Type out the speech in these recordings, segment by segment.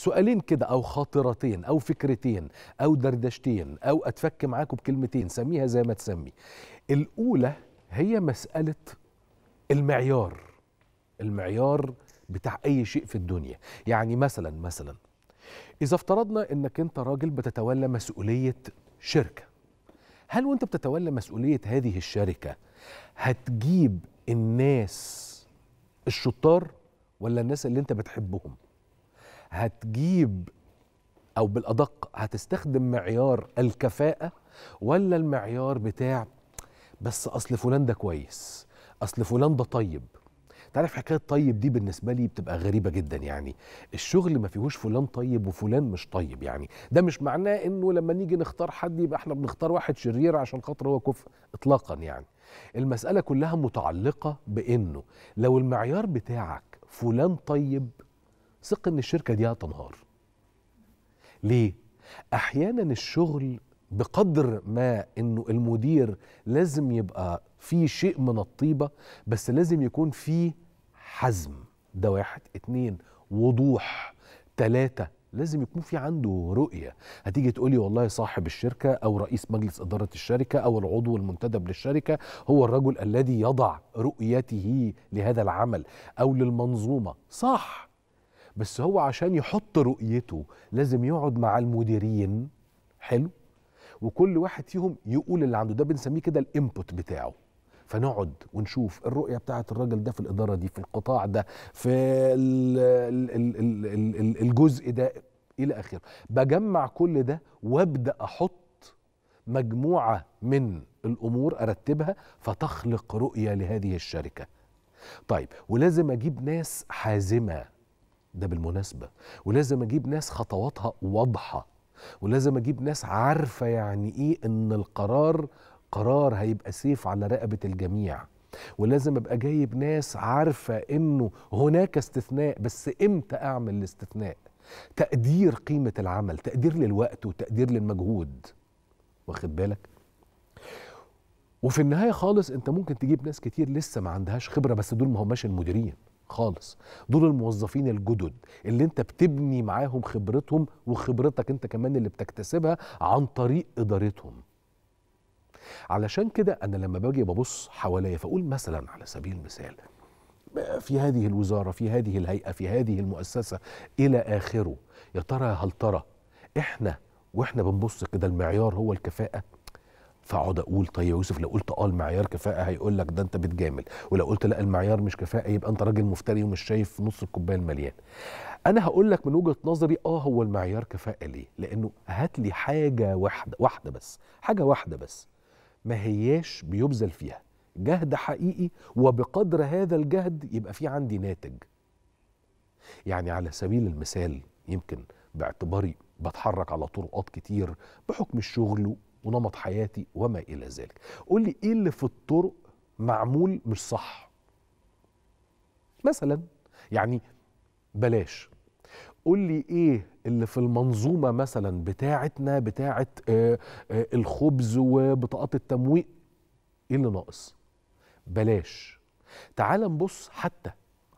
سؤالين كده او خاطرتين او فكرتين او دردشتين او اتفك معاكم بكلمتين سميها زي ما تسمي الاولى هي مساله المعيار المعيار بتاع اي شيء في الدنيا يعني مثلا مثلا اذا افترضنا انك انت راجل بتتولى مسؤوليه شركه هل وانت بتتولى مسؤوليه هذه الشركه هتجيب الناس الشطار ولا الناس اللي انت بتحبهم هتجيب او بالادق هتستخدم معيار الكفاءه ولا المعيار بتاع بس اصل فلان ده كويس اصل فلان ده طيب تعرف حكايه طيب دي بالنسبه لي بتبقى غريبه جدا يعني الشغل ما فيهوش فلان طيب وفلان مش طيب يعني ده مش معناه انه لما نيجي نختار حد يبقى احنا بنختار واحد شرير عشان خاطر هو كفء اطلاقا يعني المساله كلها متعلقه بانه لو المعيار بتاعك فلان طيب ثق ان الشركه دي هتنهار ليه احيانا الشغل بقدر ما انه المدير لازم يبقى في شيء من الطيبه بس لازم يكون في حزم ده واحد اتنين وضوح تلاتة لازم يكون في عنده رؤية هتيجي تقولي والله صاحب الشركة أو رئيس مجلس إدارة الشركة أو العضو المنتدب للشركة هو الرجل الذي يضع رؤيته لهذا العمل أو للمنظومة صح بس هو عشان يحط رؤيته لازم يقعد مع المديرين حلو وكل واحد فيهم يقول اللي عنده ده بنسميه كده الانبوت بتاعه فنقعد ونشوف الرؤيه بتاعه الراجل ده في الاداره دي في القطاع ده في الـ الـ الـ الـ الجزء ده الى اخره بجمع كل ده وابدا احط مجموعه من الامور ارتبها فتخلق رؤيه لهذه الشركه طيب ولازم اجيب ناس حازمه ده بالمناسبة ولازم أجيب ناس خطواتها واضحة ولازم أجيب ناس عارفة يعني إيه إن القرار قرار هيبقى سيف على رقبة الجميع ولازم ابقى جايب ناس عارفه انه هناك استثناء بس امتى اعمل الاستثناء تقدير قيمه العمل تقدير للوقت وتقدير للمجهود واخد بالك وفي النهايه خالص انت ممكن تجيب ناس كتير لسه ما عندهاش خبره بس دول ما هماش المديرين خالص دول الموظفين الجدد اللي انت بتبني معاهم خبرتهم وخبرتك انت كمان اللي بتكتسبها عن طريق ادارتهم علشان كده انا لما باجي ببص حواليا فاقول مثلا على سبيل المثال في هذه الوزاره في هذه الهيئه في هذه المؤسسه الى اخره يا ترى هل ترى احنا واحنا بنبص كده المعيار هو الكفاءه فاقعد اقول طيب يوسف لو قلت اه المعيار كفاءه هيقول لك ده انت بتجامل ولو قلت لا المعيار مش كفاءه يبقى انت راجل مفتري ومش شايف نص الكوبايه المليان انا هقول لك من وجهه نظري اه هو المعيار كفاءه ليه لانه هات لي حاجه واحده واحده بس حاجه واحده بس ما هياش بيبذل فيها جهد حقيقي وبقدر هذا الجهد يبقى في عندي ناتج يعني على سبيل المثال يمكن باعتباري بتحرك على طرقات كتير بحكم الشغل ونمط حياتي وما الى ذلك قول لي ايه اللي في الطرق معمول مش صح مثلا يعني بلاش قول لي ايه اللي في المنظومه مثلا بتاعتنا بتاعه آه، آه، الخبز وبطاقات التمويل ايه اللي ناقص بلاش تعال نبص حتى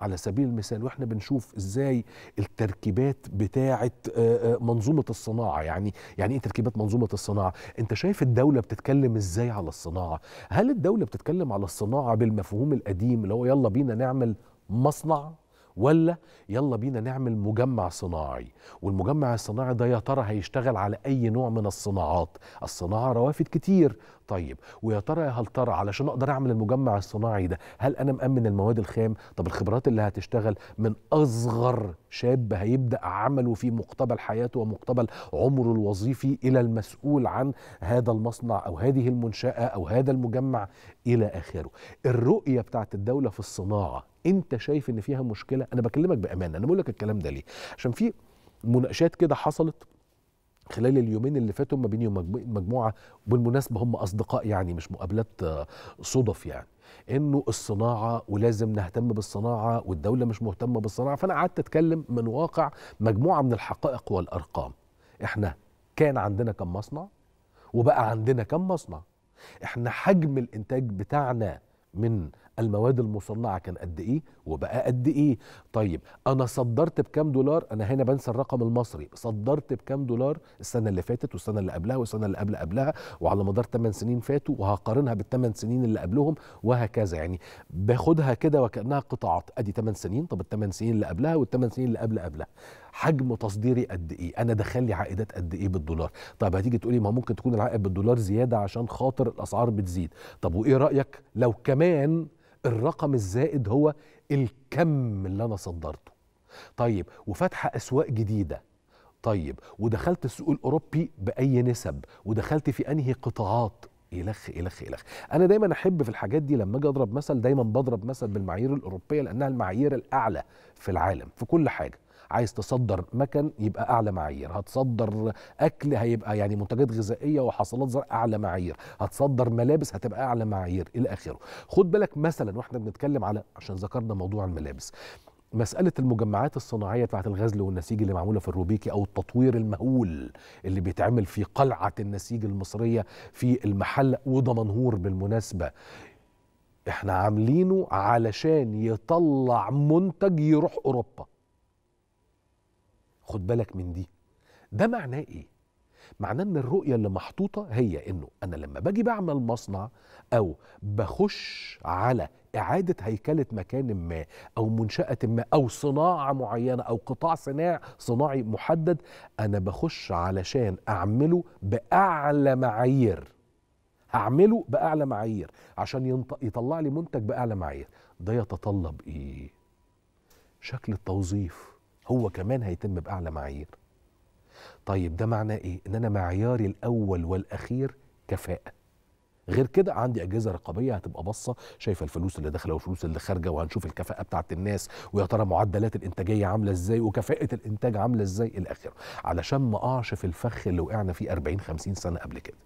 على سبيل المثال واحنا بنشوف ازاي التركيبات بتاعه آه، آه، منظومه الصناعه يعني يعني ايه تركيبات منظومه الصناعه انت شايف الدوله بتتكلم ازاي على الصناعه هل الدوله بتتكلم على الصناعه بالمفهوم القديم اللي هو يلا بينا نعمل مصنع ولا يلا بينا نعمل مجمع صناعي والمجمع الصناعي ده يا ترى هيشتغل على اي نوع من الصناعات الصناعه روافد كتير طيب ويا ترى يا هل ترى علشان اقدر اعمل المجمع الصناعي ده هل انا مامن المواد الخام طب الخبرات اللي هتشتغل من اصغر شاب هيبدا عمله في مقتبل حياته ومقتبل عمره الوظيفي الى المسؤول عن هذا المصنع او هذه المنشاه او هذا المجمع الى اخره الرؤيه بتاعت الدوله في الصناعه انت شايف ان فيها مشكله انا بكلمك بامانه انا بقول لك الكلام ده ليه عشان في مناقشات كده حصلت خلال اليومين اللي فاتوا ما بيني ومجموعه بالمناسبه هم اصدقاء يعني مش مقابلات آه، صدف يعني انه الصناعه ولازم نهتم بالصناعه والدوله مش مهتمه بالصناعه فانا قعدت اتكلم من واقع مجموعه من الحقائق والارقام احنا كان عندنا كم مصنع وبقى عندنا كم مصنع احنا حجم الانتاج بتاعنا من المواد المصنعه كان قد ايه وبقى قد ايه طيب انا صدرت بكام دولار انا هنا بنسى الرقم المصري صدرت بكام دولار السنه اللي فاتت والسنه اللي قبلها والسنه اللي قبل قبلها وعلى مدار 8 سنين فاتوا وهقارنها بال8 سنين اللي قبلهم وهكذا يعني باخدها كده وكانها قطاعات ادي 8 سنين طب ال8 سنين اللي قبلها وال8 سنين اللي قبل قبلها حجم تصديري قد ايه انا دخل لي عائدات قد ايه بالدولار طب هتيجي تقولي ما ممكن تكون العائد بالدولار زياده عشان خاطر الاسعار بتزيد طب وايه رايك لو كمان كمان الرقم الزائد هو الكم اللي انا صدرته طيب وفاتحه اسواق جديده طيب ودخلت السوق الاوروبي باي نسب ودخلت في انهي قطاعات إلخ إلخ إلخ أنا دايما أحب في الحاجات دي لما أجي أضرب مثل دايما بضرب مثل بالمعايير الأوروبية لأنها المعايير الأعلى في العالم في كل حاجة عايز تصدر مكن يبقى اعلى معايير هتصدر اكل هيبقى يعني منتجات غذائيه وحصلات زرع اعلى معايير هتصدر ملابس هتبقى اعلى معايير الى اخره خد بالك مثلا واحنا بنتكلم على عشان ذكرنا موضوع الملابس مسألة المجمعات الصناعية بتاعت الغزل والنسيج اللي معمولة في الروبيكي أو التطوير المهول اللي بيتعمل في قلعة النسيج المصرية في المحلة ودمنهور بالمناسبة احنا عاملينه علشان يطلع منتج يروح أوروبا خد بالك من دي ده معناه ايه معناه ان الرؤيه اللي محطوطه هي انه انا لما باجي بعمل مصنع او بخش على اعاده هيكله مكان ما او منشاه ما او صناعه معينه او قطاع صناع صناعي محدد انا بخش علشان اعمله باعلى معايير هعمله باعلى معايير عشان يطلع لي منتج باعلى معايير ده يتطلب ايه شكل التوظيف هو كمان هيتم باعلى معايير طيب ده معناه ايه ان انا معياري الاول والاخير كفاءه غير كده عندي اجهزه رقابيه هتبقى باصه شايفه الفلوس اللي داخله والفلوس اللي خارجه وهنشوف الكفاءه بتاعت الناس ويا ترى معدلات الانتاجيه عامله ازاي وكفاءه الانتاج عامله ازاي الى اخره علشان ما اقعش في الفخ اللي وقعنا فيه 40 50 سنه قبل كده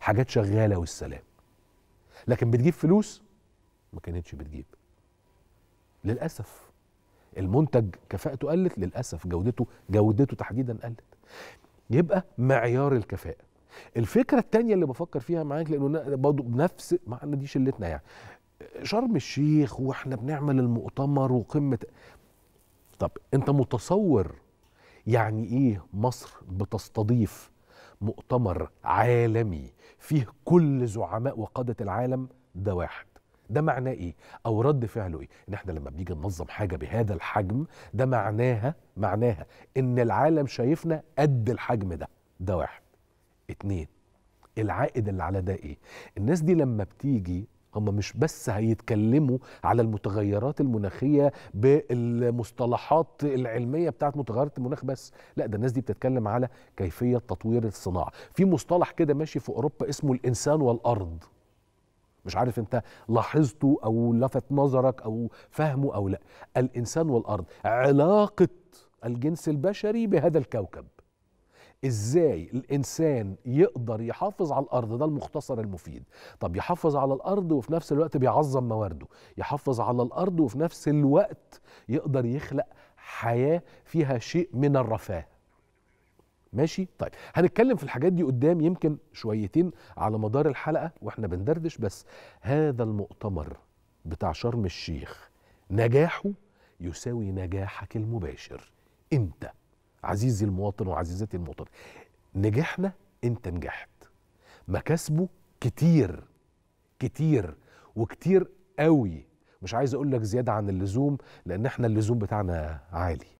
حاجات شغاله والسلام لكن بتجيب فلوس ما كانتش بتجيب للاسف المنتج كفاءته قلت للاسف جودته جودته تحديدا قلت يبقى معيار الكفاءه الفكره الثانيه اللي بفكر فيها معاك لانه برضه بنفس معنا دي شلتنا يعني شرم الشيخ واحنا بنعمل المؤتمر وقمه طب انت متصور يعني ايه مصر بتستضيف مؤتمر عالمي فيه كل زعماء وقاده العالم ده واحد ده معناه ايه او رد فعله ايه ان احنا لما بنيجي ننظم حاجه بهذا الحجم ده معناها معناها ان العالم شايفنا قد الحجم ده ده واحد اتنين العائد اللي على ده ايه الناس دي لما بتيجي هم مش بس هيتكلموا على المتغيرات المناخية بالمصطلحات العلمية بتاعت متغيرات المناخ بس لا ده الناس دي بتتكلم على كيفية تطوير الصناعة في مصطلح كده ماشي في أوروبا اسمه الإنسان والأرض مش عارف انت لاحظته او لفت نظرك او فهمه او لا الانسان والارض علاقه الجنس البشري بهذا الكوكب ازاي الانسان يقدر يحافظ على الارض ده المختصر المفيد طب يحافظ على الارض وفي نفس الوقت بيعظم موارده يحافظ على الارض وفي نفس الوقت يقدر يخلق حياه فيها شيء من الرفاه ماشي طيب هنتكلم في الحاجات دي قدام يمكن شويتين على مدار الحلقه واحنا بندردش بس هذا المؤتمر بتاع شرم الشيخ نجاحه يساوي نجاحك المباشر انت عزيزي المواطن وعزيزتي المواطن نجحنا انت نجحت مكاسبه كتير كتير وكتير قوي مش عايز اقول لك زياده عن اللزوم لان احنا اللزوم بتاعنا عالي